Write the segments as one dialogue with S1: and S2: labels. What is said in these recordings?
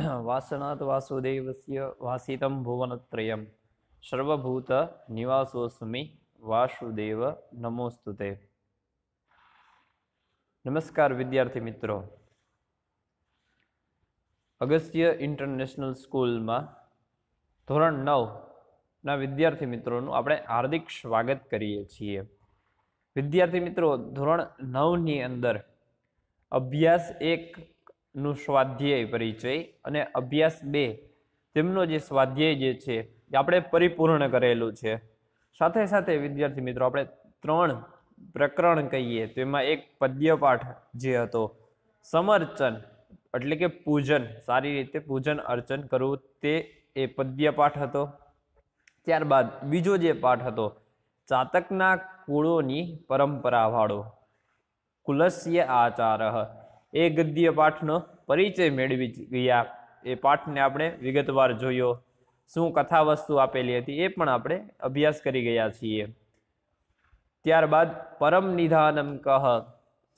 S1: વાસણાત વાસુદેવસ્ય વાસિતમ ભુવનત્રયમ સર્વભૂત નિવાસોસ્મી વાસુદેવ નમોસ્તુતે નમસ્કાર વિદ્યાર્થી મિત્રો અગસ્ત્ય ઇન્ટરનેશનલ સ્કૂલમાં ધોરણ નવના વિદ્યાર્થી મિત્રોનું આપણે હાર્દિક સ્વાગત કરીએ છીએ વિદ્યાર્થી મિત્રો ધોરણ નવની અંદર અભ્યાસ એક નું સ્વાધ્યાય પરિચય અને અભ્યાસ બે તેમનો જે સ્વાધ્યાય જે છે એ આપણે પરિપૂર્ણ કરેલું છે સાથે સાથે વિદ્યાર્થી મિત્રો આપણે ત્રણ પ્રકરણ કહીએ તો એમાં એક પદ્યપાઠ જે હતો સમર્ચન એટલે કે પૂજન સારી રીતે પૂજન અર્ચન કરવું તે એ પદ્યપાઠ હતો ત્યારબાદ બીજો જે પાઠ હતો ચાતકના કુળોની પરંપરાવાળો કુલસ્ય આચાર એ ગદ્ય પાઠનો પરિચય મેળવી ગયા એ પાઠને આપણે વિગતવાર જોયો શું કથા વસ્તુ આપેલી હતી એ પણ આપણે અભ્યાસ કરી ગયા છીએ ત્યારબાદ પરમ નિધાનમ કહ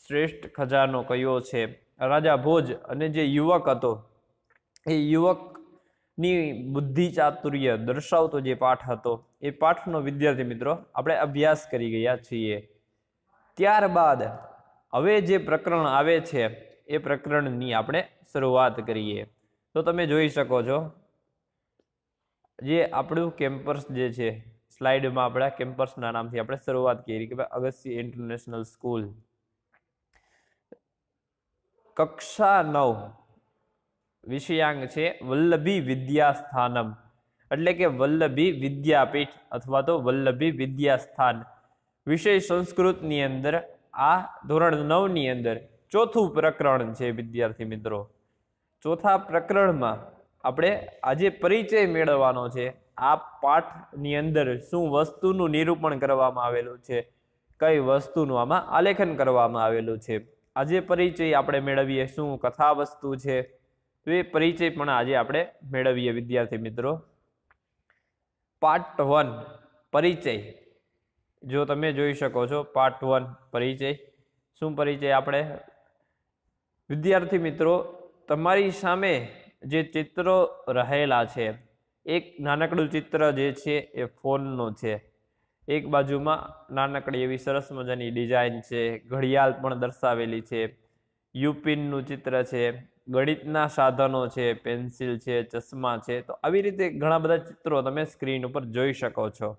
S1: શ્રેષ્ઠ ખજાનો કયો છે રાજા ભોજ અને જે યુવક હતો એ યુવકની બુદ્ધિ ચાતુર્ય દર્શાવતો જે પાઠ હતો એ પાઠનો વિદ્યાર્થી મિત્રો આપણે અભ્યાસ કરી ગયા છીએ ત્યારબાદ હવે જે પ્રકરણ આવે છે એ પ્રકરણની આપણે શરૂઆત કરીએ તો તમે જોઈ શકો છો જે આપણું કેમ્પસ જે છે સ્લાઇડમાં આપણા કેમ્પસના નામથી આપણે શરૂઆત કરી કે ભાઈ અગસ્ત્ય ઇન્ટરનેશનલ સ્કૂલ કક્ષા નવ વિષયાંક છે વલ્લભી વિદ્યાસ્થાનમ એટલે કે વલ્લભી વિદ્યાપીઠ અથવા તો વલ્લભી વિદ્યાસ્થાન વિષય સંસ્કૃતની અંદર આ ધોરણ નવની અંદર ચોથું પ્રકરણ છે વિદ્યાર્થી મિત્રો ચોથા પ્રકરણમાં આપણે આજે પરિચય મેળવવાનો છે આ પાઠની અંદર શું વસ્તુનું નિરૂપણ કરવામાં આવેલું છે કઈ વસ્તુનું આમાં આલેખન કરવામાં આવેલું છે આજે પરિચય આપણે મેળવીએ શું કથા વસ્તુ છે તો એ પરિચય પણ આજે આપણે મેળવીએ વિદ્યાર્થી મિત્રો પાર્ટ વન પરિચય જો તમે જોઈ શકો છો પાર્ટ વન પરિચય શું પરિચય આપણે વિદ્યાર્થી મિત્રો તમારી સામે જે ચિત્રો રહેલા છે એક નાનકડું ચિત્ર જે છે એ ફોનનું છે એક બાજુમાં નાનકડી એવી સરસ મજાની ડિઝાઇન છે ઘડિયાળ પણ દર્શાવેલી છે યુપીનનું ચિત્ર છે ગણિતના સાધનો છે પેન્સિલ છે ચશ્મા છે તો આવી રીતે ઘણા બધા ચિત્રો તમે સ્ક્રીન ઉપર જોઈ શકો છો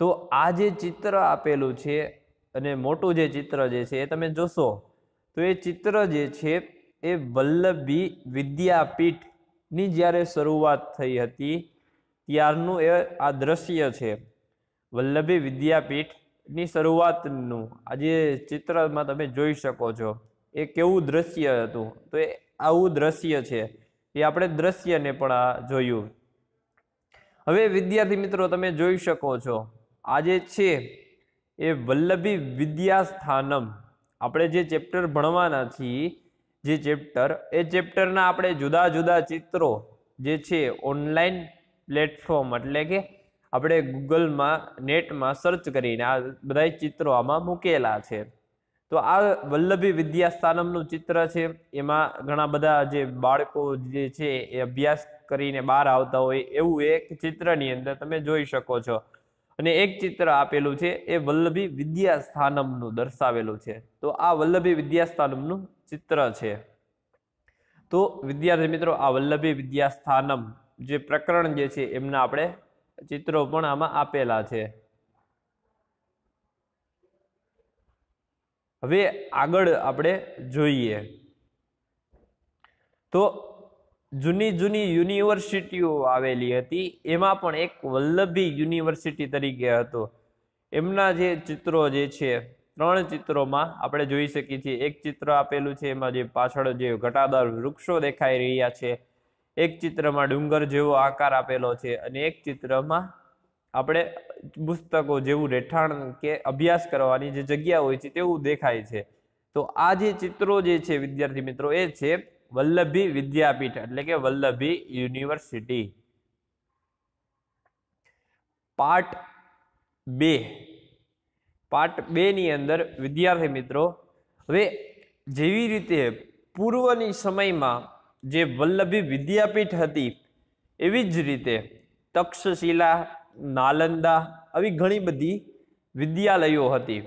S1: તો આ જે ચિત્ર આપેલું છે અને મોટું જે ચિત્ર જે છે એ તમે જોશો તો એ ચિત્ર જે છે એ વલ્લભી વિદ્યાપીઠની જ્યારે શરૂઆત થઈ હતી ત્યારનું એ આ દ્રશ્ય છે વલ્લભી વિદ્યાપીઠની શરૂઆતનું આજે ચિત્રમાં તમે જોઈ શકો છો એ કેવું દ્રશ્ય હતું તો એ આવું દ્રશ્ય છે એ આપણે દ્રશ્યને પણ આ જોયું હવે વિદ્યાર્થી મિત્રો તમે જોઈ શકો છો આજે છે એ વલ્લભી વિદ્યાસ્થાનમ આપણે જે ચેપ્ટર ભણવાના છીએ જે ચેપ્ટર એ ચેપ્ટરના આપણે જુદા જુદા ચિત્રો જે છે ઓનલાઈન પ્લેટફોર્મ એટલે કે આપણે ગૂગલમાં નેટમાં સર્ચ કરીને આ બધા ચિત્રો આમાં મૂકેલા છે તો આ વલ્લભી વિદ્યાસ્થાનમનું ચિત્ર છે એમાં ઘણા બધા જે બાળકો જે છે એ અભ્યાસ કરીને બહાર આવતા હોય એવું એક ચિત્રની અંદર તમે જોઈ શકો છો અને એક ચિત્ર આપેલું છે એ વલ્લભી વિદ્યાસ્થાનમનું દર્શાવેલું છે તો આ વલ્લભી વિદ્યાસ્થાનમનું ચિત્ર છે તો વિદ્યાર્થી મિત્રો આ વલ્લભી વિદ્યાસ્થાનમ જે પ્રકરણ જે છે એમના આપણે ચિત્રો પણ આમાં આપેલા છે હવે આગળ આપણે જોઈએ તો જૂની જૂની યુનિવર્સિટીઓ આવેલી હતી એમાં પણ એક વલ્લભી યુનિવર્સિટી તરીકે હતો એમના જે ચિત્રો જે છે ત્રણ ચિત્રોમાં આપણે જોઈ શકીએ છીએ એક ચિત્ર આપેલું છે એમાં જે પાછળ જે ઘટાદાર વૃક્ષો દેખાઈ રહ્યા છે એક ચિત્રમાં ડુંગર જેવો આકાર આપેલો છે અને એક ચિત્રમાં આપણે પુસ્તકો જેવું રહેઠાણ કે અભ્યાસ કરવાની જે જગ્યા હોય છે તેવું દેખાય છે તો આ જે ચિત્રો જે છે વિદ્યાર્થી મિત્રો એ છે વલ્લભી વિદ્યાપીઠ એટલે કે વલ્લભી યુનિવર્સિટી પાર્ટ બે પાર્ટ બેની અંદર વિદ્યાર્થી મિત્રો હવે જેવી રીતે પૂર્વની સમયમાં જે વલ્લભી વિદ્યાપીઠ હતી એવી જ રીતે તક્ષશિલા નાલંદા આવી ઘણી બધી વિદ્યાલયો હતી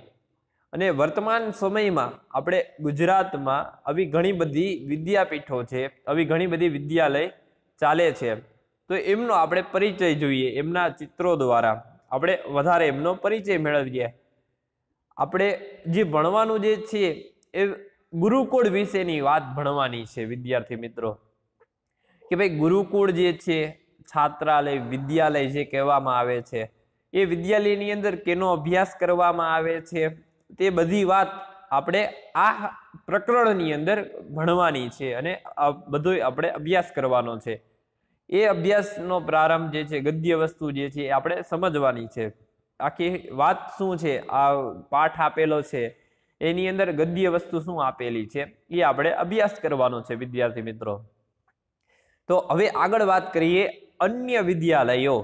S1: અને વર્તમાન સમયમાં આપણે ગુજરાતમાં આવી ઘણી બધી વિદ્યાપીઠો છે આવી ઘણી બધી વિદ્યાલય ચાલે છે તો એમનો આપણે પરિચય જોઈએ એમના ચિત્રો દ્વારા આપણે વધારે એમનો પરિચય મેળવીએ આપણે જે ભણવાનું જે છે એ ગુરુકુળ વિશેની વાત ભણવાની છે વિદ્યાર્થી મિત્રો કે ભાઈ ગુરુકુળ જે છે છાત્રાલય વિદ્યાલય જે કહેવામાં આવે છે એ વિદ્યાલયની અંદર કેનો અભ્યાસ કરવામાં આવે છે તે બધી વાત આપણે આ પ્રકરણની અંદર ભણવાની છે અને બધો આપણે અભ્યાસ કરવાનો છે એ અભ્યાસનો પ્રારંભ જે છે ગદ્ય વસ્તુ જે છે એ આપણે સમજવાની છે આખી વાત શું છે આ પાઠ આપેલો છે એની અંદર ગદ્ય વસ્તુ શું આપેલી છે એ આપણે અભ્યાસ કરવાનો છે વિદ્યાર્થી મિત્રો તો હવે આગળ વાત કરીએ અન્ય વિદ્યાલયો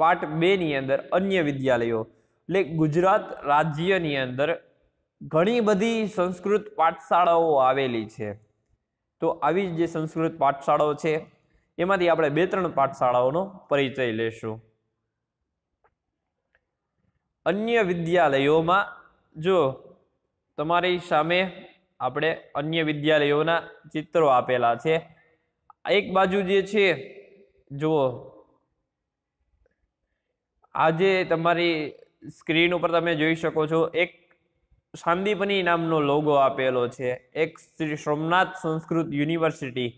S1: પાઠ બે ની અંદર અન્ય વિદ્યાલયો એટલે ગુજરાત રાજ્યની અંદર ઘણી બધી સંસ્કૃત પાઠશાળાઓ આવેલી છે તો આવી જે સંસ્કૃત પાઠશાળાઓ છે એમાંથી આપણે બે ત્રણ પાઠશાળાઓનો પરિચય લેશું અન્ય વિદ્યાલયોમાં જો તમારી સામે આપણે અન્ય વિદ્યાલયોના ચિત્રો આપેલા છે એક બાજુ જે છે જુઓ આજે તમારી સ્ક્રીન ઉપર તમે જોઈ શકો છો એક શાંદીપની નામનો લોગો આપેલો છે એક શ્રી સોમનાથ સંસ્કૃત યુનિવર્સિટી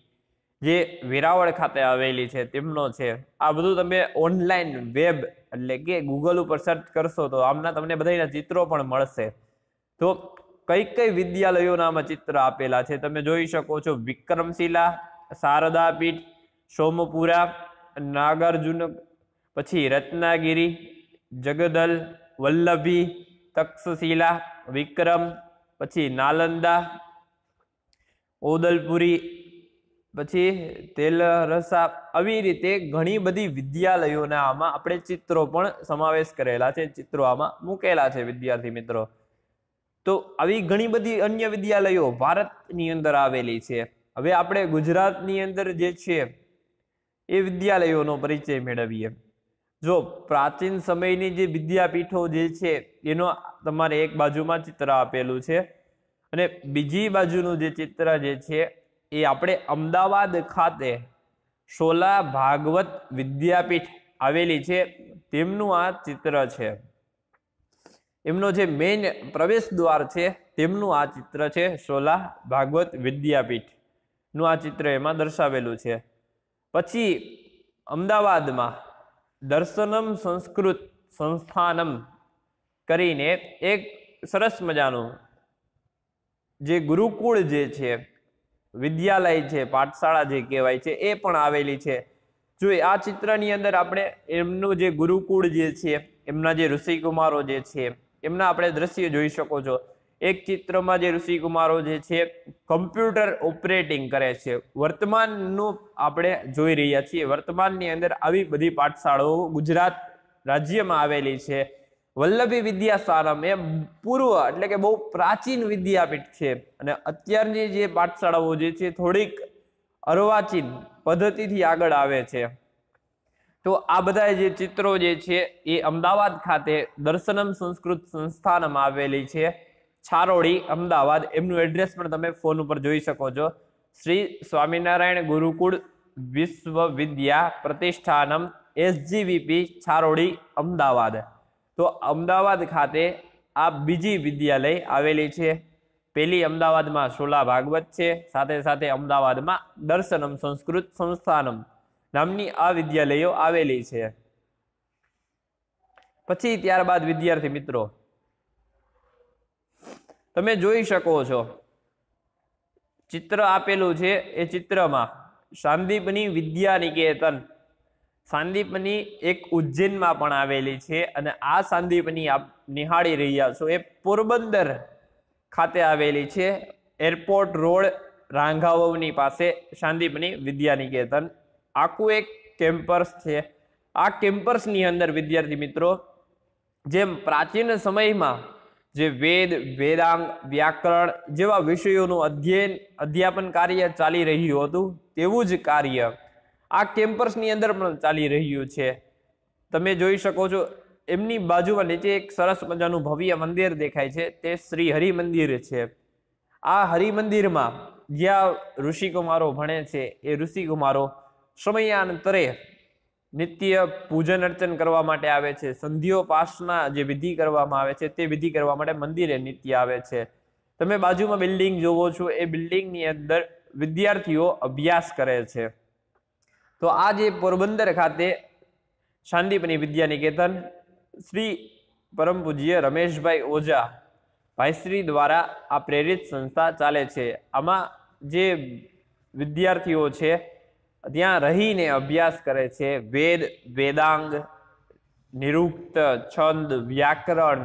S1: જે વેરાવળ ખાતે આવેલી છે તેમનો છે આ બધું તમે ઓનલાઈન વેબ એટલે કે ગૂગલ ઉપર સર્ચ કરશો તો આમના તમને બધાના ચિત્રો પણ મળશે તો કઈ કઈ વિદ્યાલયોના આમાં ચિત્ર આપેલા છે તમે જોઈ શકો છો વિક્રમશિલા શારદાપીઠ સોમપુરા નાગાર્જુન પછી રત્નાગીરી જગદલ વલ્લભી તક્ષશિલા વિક્રમ પછી નાલંદા ઓદલપુરી પછી તેલરસા આવી રીતે ઘણી બધી વિદ્યાલયોના આમાં આપણે ચિત્રો પણ સમાવેશ કરેલા છે ચિત્રો આમાં મૂકેલા છે વિદ્યાર્થી મિત્રો તો આવી ઘણી બધી અન્ય વિદ્યાલયો ભારતની અંદર આવેલી છે હવે આપણે ગુજરાતની અંદર જે છે એ વિદ્યાલયોનો પરિચય મેળવીએ જો પ્રાચીન સમયની જે વિદ્યાપીઠો જે છે એનો તમારે એક બાજુમાં ચિત્ર આપેલું છે અને બીજી બાજુનું જે ચિત્ર જે છે એ આપણે અમદાવાદ ખાતે શોલા ભાગવત વિદ્યાપીઠ આવેલી છે તેમનું આ ચિત્ર છે એમનો જે મેઇન પ્રવેશ દ્વાર છે તેમનું આ ચિત્ર છે શોલા ભાગવત વિદ્યાપીઠનું આ ચિત્ર એમાં દર્શાવેલું છે પછી અમદાવાદમાં દર્શનમ સંસ્કૃત સંસ્થાનમ કરીને એક સરસ મજાનું જે ગુરુકુળ જે છે વિદ્યાલય છે પાઠશાળા જે કહેવાય છે એ પણ આવેલી છે જો આ ચિત્રની અંદર આપણે એમનું જે ગુરુકુળ જે છે એમના જે ઋષિકુમારો જે છે એમના આપણે દ્રશ્ય જોઈ શકો છો એક ચિત્રમાં જે ઋષિકુમારો જે છે કમ્પ્યુટર ઓપરેટિંગ કરે છે વર્તમાનનું આપણે જોઈ રહ્યા છીએ વર્તમાનની અંદર આવી બધી પાઠશાળાઓ ગુજરાત રાજ્યમાં આવેલી છે વલ્લભી વિદ્યાસારમ એ પૂર્વ એટલે કે બહુ પ્રાચીન વિદ્યાપીઠ છે અને અત્યારની જે પાઠશાળાઓ જે છે થોડીક અર્વાચીન પદ્ધતિથી આગળ આવે છે તો આ બધા જે ચિત્રો જે છે એ અમદાવાદ ખાતે દર્શનમ સંસ્કૃત સંસ્થાનમાં આવેલી છે છારોડી અમદાવાદ એમનું એડ્રેસ પણ તમે ફોન ઉપર જોઈ શકો છો શ્રી સ્વામિનારાયણ ગુરુકુળ વિશ્વવિદ્યા પ્રતિષ્ઠાનમ એસજીવીપી છારોડી અમદાવાદ તો અમદાવાદ ખાતે આ બીજી વિદ્યાલય આવેલી છે પહેલી અમદાવાદમાં શોલા ભાગવત છે સાથે સાથે અમદાવાદમાં દર્શનમ સંસ્કૃત સંસ્થાનમ નામની આ વિદ્યાલયો આવેલી છે પછી ત્યારબાદ વિદ્યાર્થી મિત્રો તમે જોઈ શકો છો ચિત્ર આપેલું છે એ ચિત્રમાં સાંદીપની વિદ્યા નિકેતન સાંદીપની એક ઉજ્જૈનમાં પણ આવેલી છે અને આ સાંદીપની આપ નિહાળી રહ્યા છો એ પોરબંદર ખાતે આવેલી છે એરપોર્ટ રોડ રાંઘાવની પાસે સાંદીપની વિદ્યા નિકેતન આખું એક કેમ્પસ છે આ કેમ્પસની અંદર વિદ્યાર્થી મિત્રો જેમ પ્રાચીન સમયમાં જે વેદ વેદાંગ વ્યાકરણ જેવા વિષયોનું અધ્યયન અધ્યાપન કાર્ય ચાલી રહ્યું હતું તેવું જ કાર્ય આ કેમ્પસની અંદર પણ ચાલી રહ્યું છે તમે જોઈ શકો છો એમની બાજુમાં નીચે એક સરસ મજાનું ભવ્ય મંદિર દેખાય છે તે શ્રી હરિમંદિર છે આ હરિમંદિરમાં મંદિરમાં જ્યાં ઋષિકુમારો ભણે છે એ ઋષિકુમારો સમયાંતરે નિત્ય પૂજન અર્ચન કરવા માટે આવે છે સંધ્યોપાસના જે વિધિ કરવામાં આવે છે તે વિધિ કરવા માટે મંદિરે નિત્ય આવે છે તમે બાજુમાં બિલ્ડિંગ જોવો છો એ બિલ્ડિંગની અંદર વિદ્યાર્થીઓ અભ્યાસ કરે છે તો આ જે પોરબંદર ખાતે શાંતિપની વિદ્યાનિકેતન શ્રી પરમ પૂજ્ય રમેશભાઈ ઓઝા ભાઈશ્રી દ્વારા આ પ્રેરિત સંસ્થા ચાલે છે આમાં જે વિદ્યાર્થીઓ છે ત્યાં રહીને અભ્યાસ કરે છે વેદ વેદાંગ નિરુક્ત છંદ વ્યાકરણ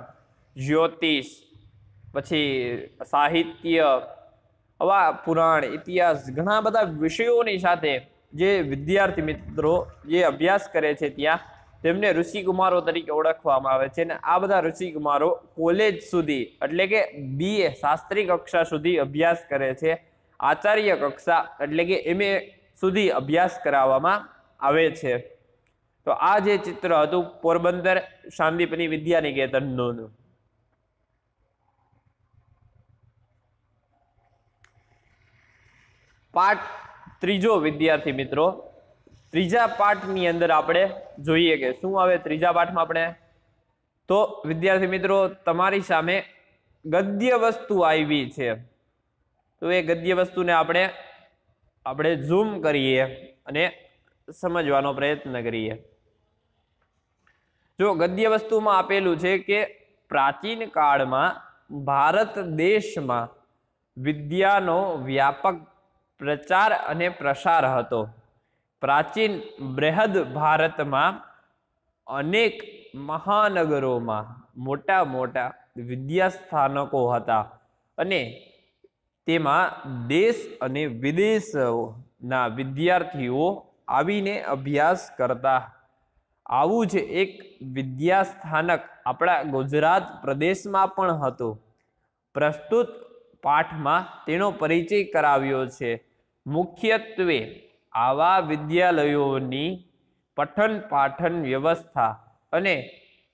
S1: જ્યોતિષ પછી સાહિત્ય આવા પુરાણ ઇતિહાસ ઘણા બધા વિષયોની સાથે જે વિદ્યાર્થી મિત્રો જે અભ્યાસ કરે છે ત્યાં તેમને ઋષિકુમારો તરીકે ઓળખવામાં આવે છે અને આ બધા ઋષિકુમારો કોલેજ સુધી એટલે કે બીએ શાસ્ત્રી કક્ષા સુધી અભ્યાસ કરે છે આચાર્ય કક્ષા એટલે કે એમએ સુધી અભ્યાસ કરાવવામાં આવે છે તો આ જે ચિત્ર હતું પોરબંદર શાંતિપની વિદ્યાનિકેતનનું પાઠ ત્રીજો વિદ્યાર્થી મિત્રો ત્રીજા પાઠની અંદર આપણે જોઈએ કે શું આવે ત્રીજા પાઠમાં આપણે તો વિદ્યાર્થી મિત્રો તમારી સામે ગદ્ય વસ્તુ આવી છે તો એ ગદ્ય વસ્તુને આપણે આપણે ઝૂમ કરીએ અને સમજવાનો પ્રયત્ન કરીએ જો ગદ્ય વસ્તુમાં આપેલું છે કે પ્રાચીન કાળમાં ભારત દેશમાં વિદ્યાનો વ્યાપક પ્રચાર અને પ્રસાર હતો પ્રાચીન બૃહદ ભારતમાં અનેક મહાનગરોમાં મોટા મોટા વિદ્યાસ્થાનકો હતા અને તેમાં દેશ અને વિદેશના વિદ્યાર્થીઓ આવીને અભ્યાસ કરતા આવું જ એક વિદ્યાસ્થાનક આપણા ગુજરાત પ્રદેશમાં પણ હતું પ્રસ્તુત પાઠમાં તેનો પરિચય કરાવ્યો છે મુખ્યત્વે આવા વિદ્યાલયોની પઠન પાઠન વ્યવસ્થા અને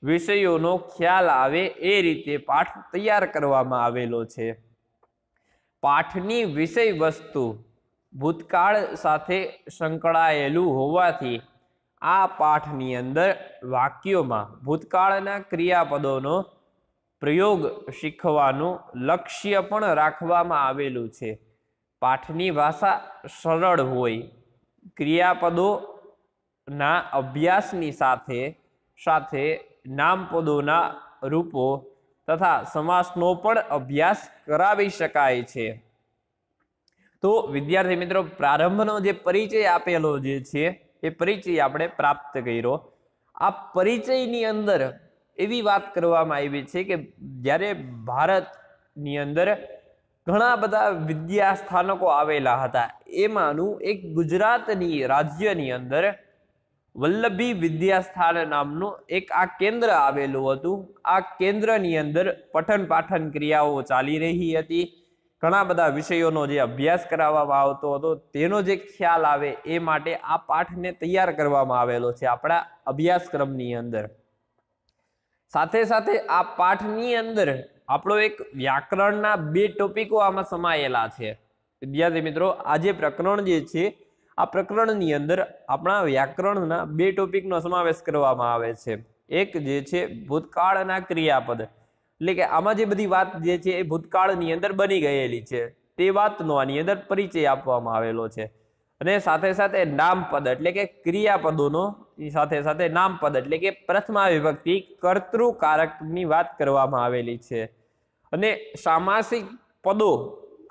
S1: વિષયોનો ખ્યાલ આવે એ રીતે પાઠ તૈયાર કરવામાં આવેલો છે પાઠની વિષય વસ્તુ ભૂતકાળ સાથે સંકળાયેલું હોવાથી આ પાઠની અંદર વાક્યોમાં ભૂતકાળના ક્રિયાપદોનો પ્રયોગ શીખવાનું લક્ષ્ય પણ રાખવામાં આવેલું છે પાઠની ભાષા સરળ હોય ક્રિયાપદોના અભ્યાસની સાથે સાથે નામપદોના રૂપો તથા સમાસનો પણ અભ્યાસ કરાવી શકાય છે તો વિદ્યાર્થી મિત્રો પ્રારંભનો જે પરિચય આપેલો જે છે એ પરિચય આપણે પ્રાપ્ત કર્યો આ પરિચયની અંદર એવી વાત કરવામાં આવી છે કે જ્યારે ભારતની અંદર ઘણા બધા વિદ્યાસ્થાનકો આવેલા હતા એમાંનું એક ગુજરાતની રાજ્યની અંદર વલ્લભી વિદ્યાસ્થાન નામનું એક આ કેન્દ્ર આવેલું હતું આ કેન્દ્રની અંદર પઠન પાઠન ક્રિયાઓ ચાલી રહી હતી ઘણા બધા વિષયોનો જે અભ્યાસ કરાવવામાં આવતો હતો તેનો જે ખ્યાલ આવે એ માટે આ પાઠને તૈયાર કરવામાં આવેલો છે આપણા અભ્યાસક્રમની અંદર સાથે સાથે આ પાઠની અંદર આપણો એક વ્યાકરણના બે ટોપિકો આમાં સમાયેલા છે વિદ્યાર્થી મિત્રો આ જે પ્રકરણ જે છે આ પ્રકરણની અંદર આપણા વ્યાકરણના બે ટોપિકનો સમાવેશ કરવામાં આવે છે એક જે છે ભૂતકાળના ક્રિયાપદ એટલે કે આમાં જે બધી વાત જે છે એ ભૂતકાળની અંદર બની ગયેલી છે તે વાતનો આની અંદર પરિચય આપવામાં આવેલો છે અને સાથે સાથે નામપદ એટલે કે ક્રિયાપદોનો સાથે સાથે નામપદ એટલે કે પ્રથમા વિભક્તિ કર્તૃકારકની વાત કરવામાં આવેલી છે અને સામાસિક પદો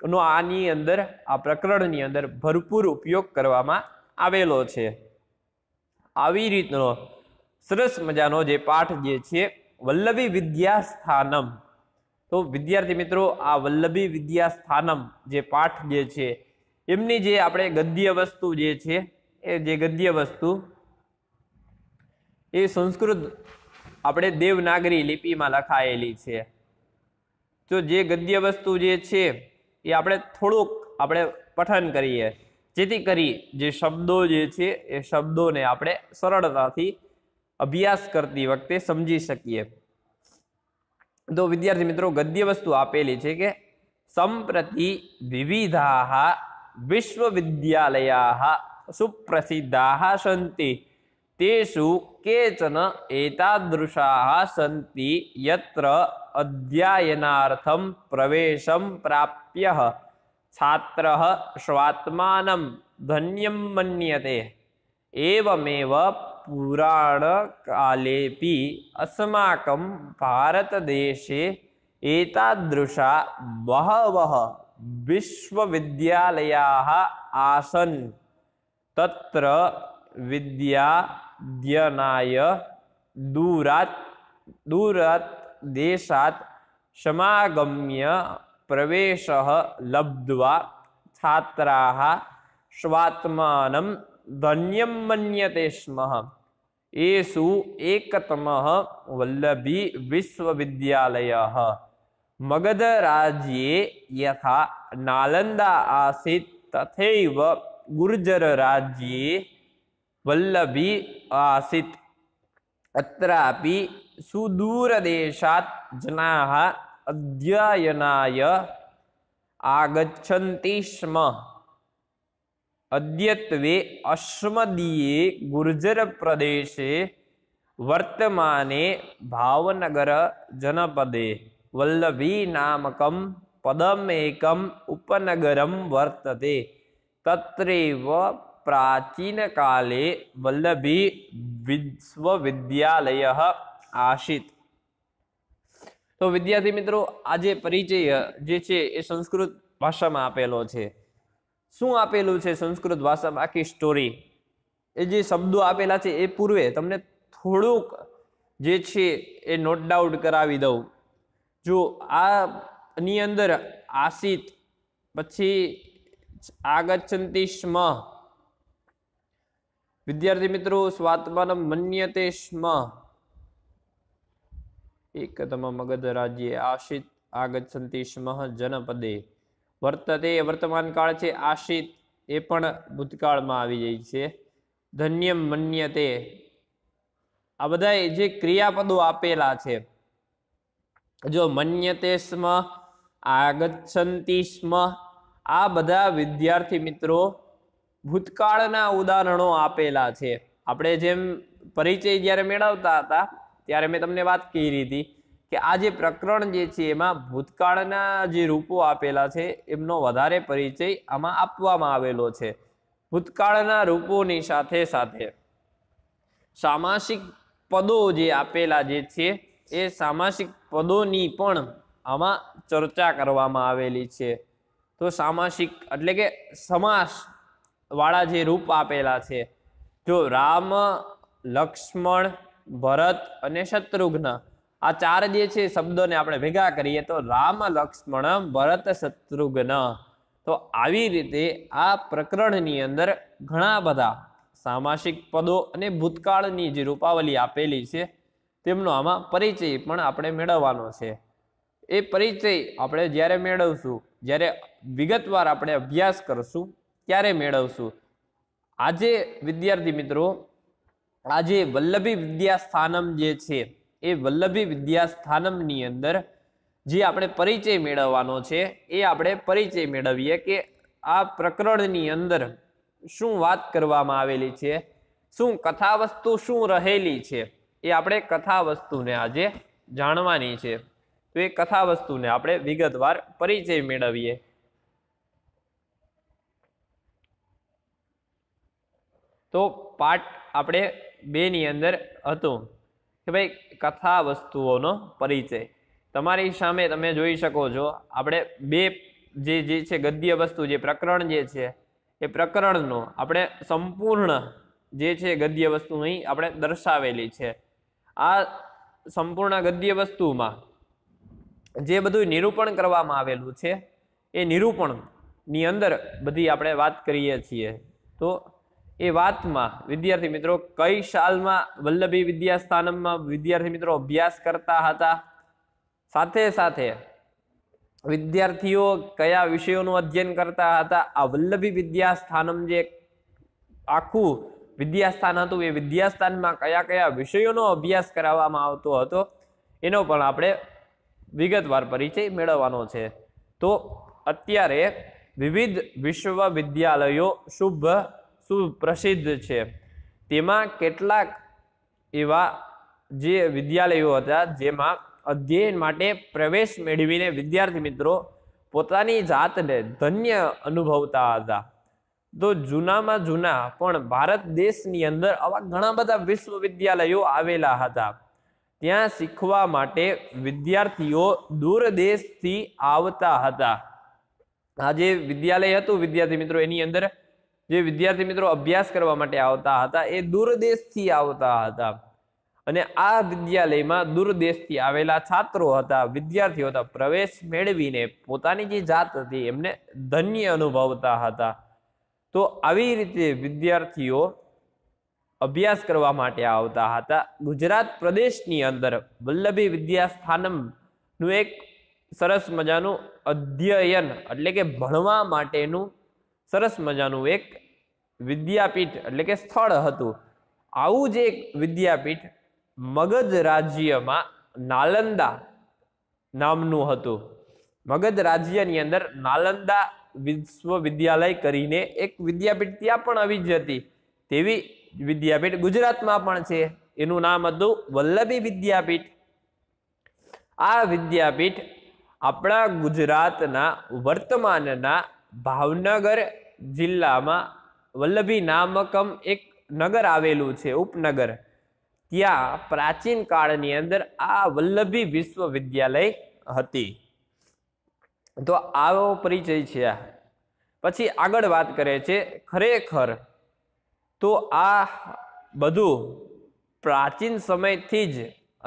S1: નો આની અંદર આ પ્રકરણની અંદર ભરપૂર ઉપયોગ કરવામાં આવેલો છે આવી રીતનો સરસ મજાનો જે પાઠ જે છે વલ્લભી વિદ્યાસ્થાનમ તો વિદ્યાર્થી મિત્રો આ વલ્લભી વિદ્યાસ્થાનમ જે પાઠ જે છે એમની જે આપણે ગદ્ય વસ્તુ જે છે એ જે ગદ્ય વસ્તુ એ સંસ્કૃત આપણે દેવનાગરી લિપિમાં લખાયેલી છે તો જે ગદ્ય વસ્તુ જે છે એ આપણે થોડુંક આપણે પઠન કરીએ જેથી કરી જે શબ્દો જે છે એ શબ્દોને આપણે સરળતાથી અભ્યાસ કરતી વખતે સમજી શકીએ તો વિદ્યાર્થી મિત્રો ગદ્ય વસ્તુ આપેલી છે કે સંપ્રતિ વિવિધા વિશ્વવિદ્યાલયા સુપ્રસિદ્ધા સંતિ તેષુ કેચન એતાદૃશાહ સંતિ યત્ર અધ્યયનાર્થમ પ્રવેશમ પ્રાપ્ય છાત્ર સ્વાત્માનમ ધન્યમ મન્યતે એવમેવ પુરાણકાલેપી અસ્માકં ભારતદેશે એતાદૃશા બહવહ વિશ્વવિદ્યાલયા આસન તત્ર વિદ્યા દ્યનાય દૂરાત દૂરાત દેશાત સમાગમ્ય પ્રવેશ લબ્ધ્વા છાત્રા સ્વાત્માનમ ધન્યમ મન્યતે સ્મ એસુ એકતમ વલ્લભી વિશ્વવિદ્યાલય મગધ રાજ્યે યથા નાલંદા આસીત તથૈવ ગુર્જર વલ્લભી આસિત અત્રાપી સુદૂરદેશાત જનાહ અધ્યયનાય આગચ્છન્તિ સ્મ અદ્યત્વે અશ્મદીયે ગુર્જર પ્રદેશે વર્તમાને ભાવનગર જનપદે વલ્લભી નામકમ પદમ ઉપનગરમ વર્તતે તત્રેવ प्राचीनकाले વલ્લભી વિશ્વવિદ્યાલય આશિત તો વિદ્યાર્થી મિત્રો આજે પરિચય જે છે એ સંસ્કૃત ભાષામાં આપેલો છે શું આપેલું છે સંસ્કૃત ભાષામાં આખી સ્ટોરી એ જે શબ્દો આપેલા છે એ પૂર્વે તમને થોડુંક જે છે એ નોટ ડાઉટ કરાવી દઉં જો આની અંદર આશિત પછી આગચ્છંતી સ્મ વિદ્યાર્થી મિત્રો સ્વાત્માન મન્યતે સ્મ એકતમ મગધ રાજ્ય આશિત આગચ્છંતિ સ્મ જનપદે વર્તતે વર્તમાન કાળ છે આશિત એ પણ ભૂતકાળમાં આવી જાય છે ધન્યમ મન્યતે આ બધા જે ક્રિયાપદો આપેલા છે જો મન્યતે સ્મ આગચ્છંતિ સ્મ આ બધા વિદ્યાર્થી મિત્રો ભૂતકાળના ઉદાહરણો આપેલા છે આપણે જેમ પરિચય જ્યારે મેળવતા હતા ત્યારે મેં તમને વાત કરી હતી કે આ જે પ્રકરણ જે છે એમાં ભૂતકાળના જે રૂપો આપેલા છે એમનો વધારે પરિચય આમાં આપવામાં આવેલો છે ભૂતકાળના રૂપોની સાથે સાથે સામાસિક પદો જે આપેલા જે છે એ સામાસિક પદોની પણ આમાં ચર્ચા કરવામાં આવેલી છે તો સામાસિક એટલે કે સમાસ વાળા જે રૂપ આપેલા છે જો રામ લક્ષ્મણ ભરત અને શત્રુઘ્ન આ ચાર જે છે શબ્દોને આપણે ભેગા કરીએ તો રામ લક્ષ્મણ ભરત શત્રુઘ્ન તો આવી રીતે આ પ્રકરણની અંદર ઘણા બધા સામાસિક પદો અને ભૂતકાળની જે રૂપાવલી આપેલી છે તેમનો આમાં પરિચય પણ આપણે મેળવવાનો છે એ પરિચય આપણે જ્યારે મેળવશું જ્યારે વિગતવાર આપણે અભ્યાસ કરશું ક્યારે મેળવશું આજે વિદ્યાર્થી મિત્રો આજે વલ્લભી વિદ્યાસ્થાનમ જે છે એ વલ્લભી વિદ્યાસ્થાનમની અંદર જે આપણે પરિચય મેળવવાનો છે એ આપણે પરિચય મેળવીએ કે આ પ્રકરણની અંદર શું વાત કરવામાં આવેલી છે શું કથાવસ્તુ શું રહેલી છે એ આપણે કથાવસ્તુને આજે જાણવાની છે તો એ કથાવસ્તુને આપણે વિગતવાર પરિચય મેળવીએ તો પાર્ટ આપણે બેની અંદર હતું કે ભાઈ કથા વસ્તુઓનો પરિચય તમારી સામે તમે જોઈ શકો છો આપણે બે જે જે છે ગદ્ય વસ્તુ જે પ્રકરણ જે છે એ પ્રકરણનો આપણે સંપૂર્ણ જે છે ગદ્ય વસ્તુ અહીં આપણે દર્શાવેલી છે આ સંપૂર્ણ ગદ્ય વસ્તુમાં જે બધું નિરૂપણ કરવામાં આવેલું છે એ નિરૂપણની અંદર બધી આપણે વાત કરીએ છીએ તો એ વાતમાં વિદ્યાર્થી મિત્રો કઈ સાલમાં વલ્લભી વિદ્યાસ્થાનમમાં વિદ્યાર્થી મિત્રો અભ્યાસ કરતા હતા સાથે સાથે વિદ્યાર્થીઓ કયા વિષયોનું અધ્યયન કરતા હતા આ વલ્લભી વિદ્યાસ્થાનમ જે આખું વિદ્યાસ્થાન હતું એ વિદ્યાસ્થાનમાં કયા કયા વિષયોનો અભ્યાસ કરાવવામાં આવતો હતો એનો પણ આપણે વિગતવાર પરિચય મેળવવાનો છે તો અત્યારે વિવિધ વિશ્વવિદ્યાલયો શુભ સુપ્રસિદ્ધ છે તેમાં કેટલાક એવા જે વિદ્યાલયો હતા જેમાં અધ્યયન માટે પ્રવેશ મેળવીને વિદ્યાર્થી મિત્રો પોતાની જાતને ધન્ય અનુભવતા હતા તો જૂનામાં જૂના પણ ભારત દેશની અંદર આવા ઘણા બધા વિશ્વવિદ્યાલયો આવેલા હતા ત્યાં શીખવા માટે વિદ્યાર્થીઓ દૂર દેશથી આવતા હતા આ જે વિદ્યાલય હતું વિદ્યાર્થી મિત્રો એની અંદર જે વિદ્યાર્થી મિત્રો અભ્યાસ કરવા માટે આવતા હતા એ દૂરદેશથી આવતા હતા અને આ વિદ્યાલયમાં દૂરદેશથી આવેલા છાત્રો હતા વિદ્યાર્થીઓ હતા પ્રવેશ મેળવીને પોતાની જે જાત હતી એમને ધન્ય અનુભવતા હતા તો આવી રીતે વિદ્યાર્થીઓ અભ્યાસ કરવા માટે આવતા હતા ગુજરાત પ્રદેશની અંદર વલ્લભી વિદ્યાસ્થાનમનું એક સરસ મજાનું અધ્યયન એટલે કે ભણવા માટેનું સરસ મજાનું એક વિદ્યાપીઠ એટલે કે સ્થળ હતું આવું જ એક વિદ્યાપીઠ મગધ રાજ્યમાં નાલંદા નામનું હતું મગધ રાજ્યની અંદર નાલંદા વિશ્વવિદ્યાલય કરીને એક વિદ્યાપીઠ ત્યાં પણ આવી જ હતી તેવી વિદ્યાપીઠ ગુજરાતમાં પણ છે એનું નામ હતું વલ્લભી વિદ્યાપીઠ આ વિદ્યાપીઠ આપણા ગુજરાતના વર્તમાનના ભાવનગર જિલ્લામાં વલ્લભી નામકમ એક નગર આવેલું છે ઉપનગર ત્યાં પ્રાચીન કાળની અંદર આ વલ્લભી વિશ્વવિદ્યાલય હતી તો આવો પરિચય છે પછી આગળ વાત કરે છે ખરેખર તો આ બધું પ્રાચીન સમયથી જ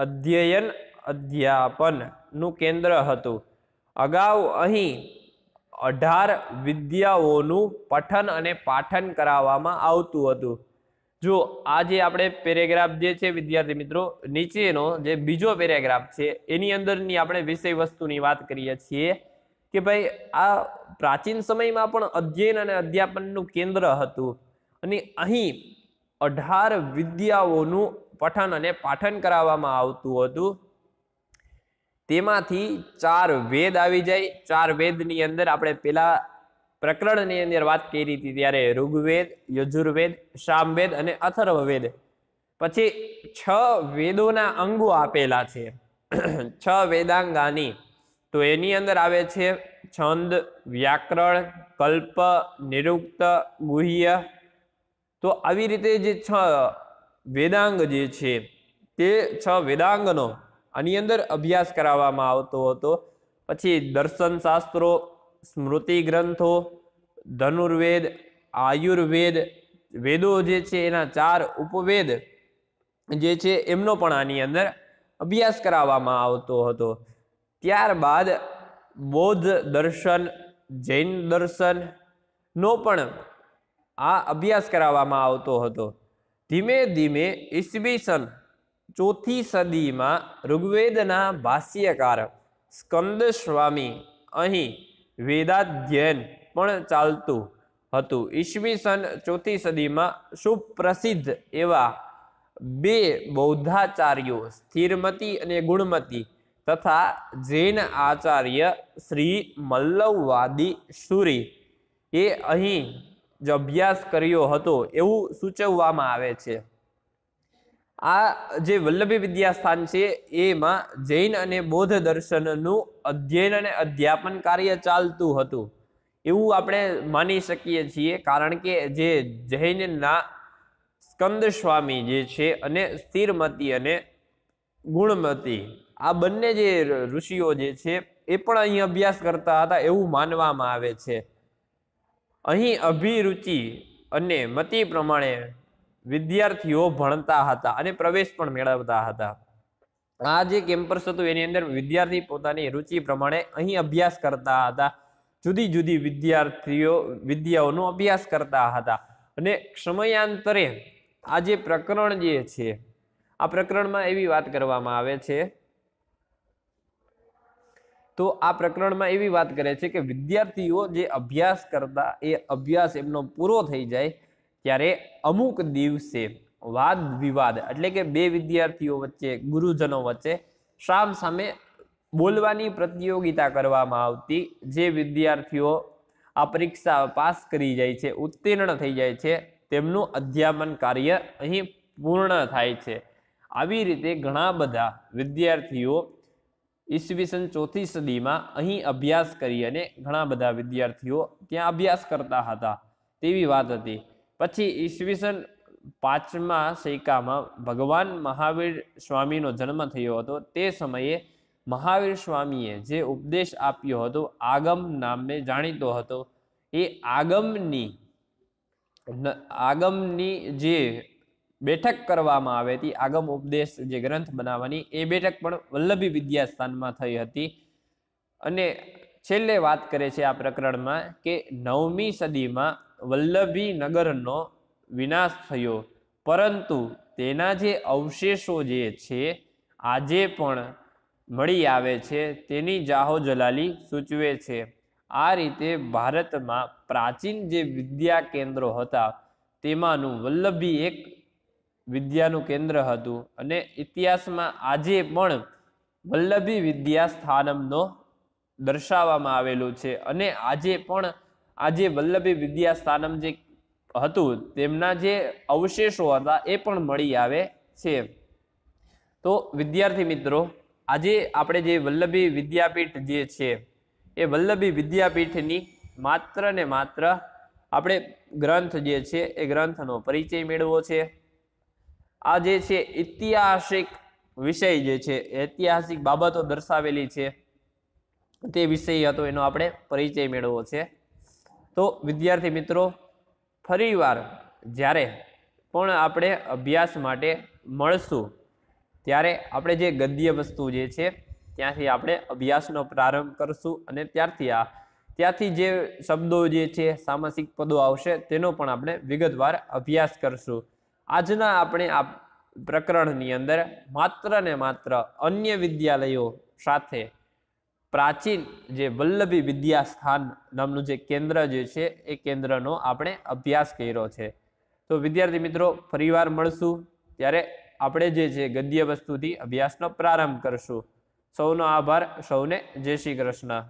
S1: અધ્યયન અધ્યાપનનું કેન્દ્ર હતું અગાઉ અહીં અઢાર વિદ્યાઓનું પઠન અને પાઠન કરાવવામાં આવતું હતું જો આ જે આપણે પેરેગ્રાફ જે છે વિદ્યાર્થી મિત્રો નીચેનો જે બીજો પેરેગ્રાફ છે એની અંદરની આપણે વિષય વસ્તુની વાત કરીએ છીએ કે ભાઈ આ પ્રાચીન સમયમાં પણ અધ્યયન અને અધ્યાપનનું કેન્દ્ર હતું અને અહીં અઢાર વિદ્યાઓનું પઠન અને પાઠન કરાવવામાં આવતું હતું તેમાંથી ચાર વેદ આવી જાય ચાર વેદની અંદર આપણે પેલા પ્રકરણની અંદર વાત કરી હતી ત્યારે ઋગ્વેદ યજુર્વેદ સામવેદ અને અથર્વવેદ પછી છ વેદોના અંગો આપેલા છે છ વેદાંગાની તો એની અંદર આવે છે છંદ વ્યાકરણ કલ્પ નિરુક્ત ગુહ્ય તો આવી રીતે જે છ વેદાંગ જે છે તે છ વેદાંગનો આની અંદર અભ્યાસ કરાવવામાં આવતો હતો પછી દર્શન શાસ્ત્રો સ્મૃતિ ગ્રંથો ધનુર્વેદ આયુર્વેદ વેદો જે છે એના ચાર ઉપવેદ જે છે એમનો પણ આની અંદર અભ્યાસ કરાવવામાં આવતો હતો ત્યારબાદ બૌદ્ધ દર્શન જૈન દર્શનનો પણ આ અભ્યાસ કરાવવામાં આવતો હતો ધીમે ધીમે ઈસવીસન ચોથી સદીમાં ઋગ્વેદના ભાષ્યકાર સ્કંદ સ્વામી અહીં વેદાધ્યયન પણ ચાલતું હતું ઈસવીસન ચોથી સદીમાં સુપ્રસિદ્ધ એવા બે બૌદ્ધાચાર્યો સ્થિરમતી અને ગુણમતી તથા જૈન આચાર્ય શ્રી મલ્લવવાદી સુરી એ અહીં જ અભ્યાસ કર્યો હતો એવું સૂચવવામાં આવે છે આ જે વલ્લભી વિદ્યાસ્થાન છે એમાં જૈન અને બૌદ્ધ દર્શનનું અધ્યયન અને અધ્યાપન કાર્ય ચાલતું હતું એવું આપણે માની શકીએ છીએ કારણ કે જે જૈનના સ્કંદ સ્વામી જે છે અને સ્થિરમતી અને ગુણમતી આ બંને જે ઋષિઓ જે છે એ પણ અહીં અભ્યાસ કરતા હતા એવું માનવામાં આવે છે અહીં અભિરુચિ અને મતિ પ્રમાણે વિદ્યાર્થીઓ ભણતા હતા અને પ્રવેશ પણ મેળવતા હતા આ જે કેમ્પસ હતું એની અંદર વિદ્યાર્થી પોતાની રુચિ પ્રમાણે અહીં અભ્યાસ કરતા હતા જુદી જુદી વિદ્યાર્થીઓ વિદ્યાઓનો અભ્યાસ કરતા હતા અને સમયાંતરે આ જે પ્રકરણ જે છે આ પ્રકરણમાં એવી વાત કરવામાં આવે છે તો આ પ્રકરણમાં એવી વાત કરે છે કે વિદ્યાર્થીઓ જે અભ્યાસ કરતા એ અભ્યાસ એમનો પૂરો થઈ જાય ત્યારે અમુક દિવસે વાદ વિવાદ એટલે કે બે વિદ્યાર્થીઓ વચ્ચે ગુરુજનો વચ્ચે સામ સામે બોલવાની પ્રતિયોગિતા કરવામાં આવતી જે વિદ્યાર્થીઓ આ પરીક્ષા પાસ કરી જાય છે ઉત્તીર્ણ થઈ જાય છે તેમનું અધ્યાપન કાર્ય અહીં પૂર્ણ થાય છે આવી રીતે ઘણા બધા વિદ્યાર્થીઓ ઈસવીસન ચોથી સદીમાં અહીં અભ્યાસ કરી અને ઘણા બધા વિદ્યાર્થીઓ ત્યાં અભ્યાસ કરતા હતા તેવી વાત હતી પછી ઈસવીસન પાંચમા સૈકામાં ભગવાન મહાવીર સ્વામીનો જન્મ થયો હતો તે સમયે મહાવીર સ્વામીએ જે ઉપદેશ આપ્યો હતો આગમ નામે જાણીતો હતો એ આગમની આગમની જે બેઠક કરવામાં આવી હતી આગમ ઉપદેશ જે ગ્રંથ બનાવવાની એ બેઠક પણ વલ્લભી વિદ્યાસ્થાનમાં થઈ હતી અને છેલ્લે વાત કરે છે આ પ્રકરણમાં કે નવમી સદીમાં વલ્લભી નગરનો વિનાશ થયો પરંતુ તેના જે અવશેષો જે છે આજે પણ મળી આવે છે તેની જાહોજલાલી સૂચવે છે આ રીતે ભારતમાં પ્રાચીન જે વિદ્યા કેન્દ્રો હતા તેમાંનું વલ્લભી એક વિદ્યાનું કેન્દ્ર હતું અને ઇતિહાસમાં આજે પણ વલ્લભી વિદ્યા સ્થાનમનો દર્શાવવામાં આવેલું છે અને આજે પણ આ જે વલ્લભી વિદ્યાસ્થાનમ જે હતું તેમના જે અવશેષો હતા એ પણ મળી આવે છે તો વિદ્યાર્થી મિત્રો આજે આપણે જે વલ્લભી વિદ્યાપીઠ જે છે એ વલ્લભી વિદ્યાપીઠની માત્ર ને માત્ર આપણે ગ્રંથ જે છે એ ગ્રંથનો પરિચય મેળવવો છે આ જે છે ઐતિહાસિક વિષય જે છે ઐતિહાસિક બાબતો દર્શાવેલી છે તે વિષય હતો એનો આપણે પરિચય મેળવવો છે તો વિદ્યાર્થી મિત્રો ફરીવાર જ્યારે પણ આપણે અભ્યાસ માટે મળશું ત્યારે આપણે જે ગદ્ય વસ્તુ જે છે ત્યાંથી આપણે અભ્યાસનો પ્રારંભ કરશું અને ત્યારથી આ ત્યાંથી જે શબ્દો જે છે સામાસિક પદો આવશે તેનો પણ આપણે વિગતવાર અભ્યાસ કરશું આજના આપણે આ પ્રકરણની અંદર માત્ર ને માત્ર અન્ય વિદ્યાલયો સાથે પ્રાચીન જે વલ્લભી વિદ્યાસ્થાન નામનું જે કેન્દ્ર જે છે એ કેન્દ્રનો આપણે અભ્યાસ કર્યો છે તો વિદ્યાર્થી મિત્રો ફરીવાર મળશું ત્યારે આપણે જે છે ગદ્ય વસ્તુથી અભ્યાસનો પ્રારંભ કરશું સૌનો આભાર સૌને જય શ્રી કૃષ્ણ